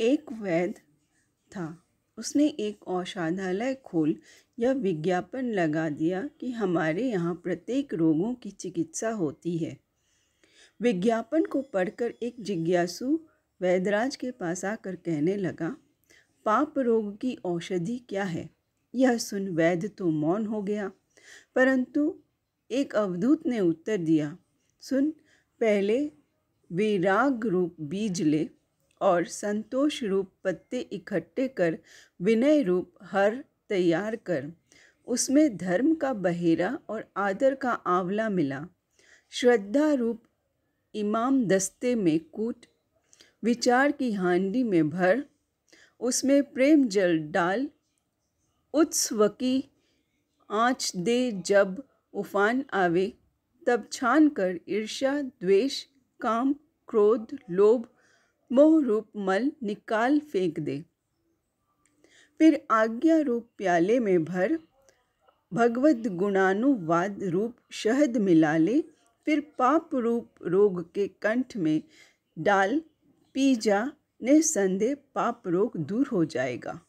एक वैद्य था उसने एक औषधालय खोल यह विज्ञापन लगा दिया कि हमारे यहाँ प्रत्येक रोगों की चिकित्सा होती है विज्ञापन को पढ़कर एक जिज्ञासु वैदराज के पास आकर कहने लगा पाप रोग की औषधि क्या है यह सुन वैद्य तो मौन हो गया परंतु एक अवधूत ने उत्तर दिया सुन पहले विराग रूप बीज ले और संतोष रूप पत्ते इकट्ठे कर विनय रूप हर तैयार कर उसमें धर्म का बहेरा और आदर का आंवला मिला श्रद्धा रूप इमाम दस्ते में कूट विचार की हांडी में भर उसमें प्रेम जल डाल उत्सवकी आँच दे जब उफान आवे तब छान कर ईर्ष्या द्वेष काम क्रोध लोभ मोह रूप मल निकाल फेंक दे फिर आज्ञा रूप प्याले में भर भगवत गुणानुवाद रूप शहद मिला ले फिर पाप रूप रोग के कंठ में डाल पी जा ने संदेह पाप रोग दूर हो जाएगा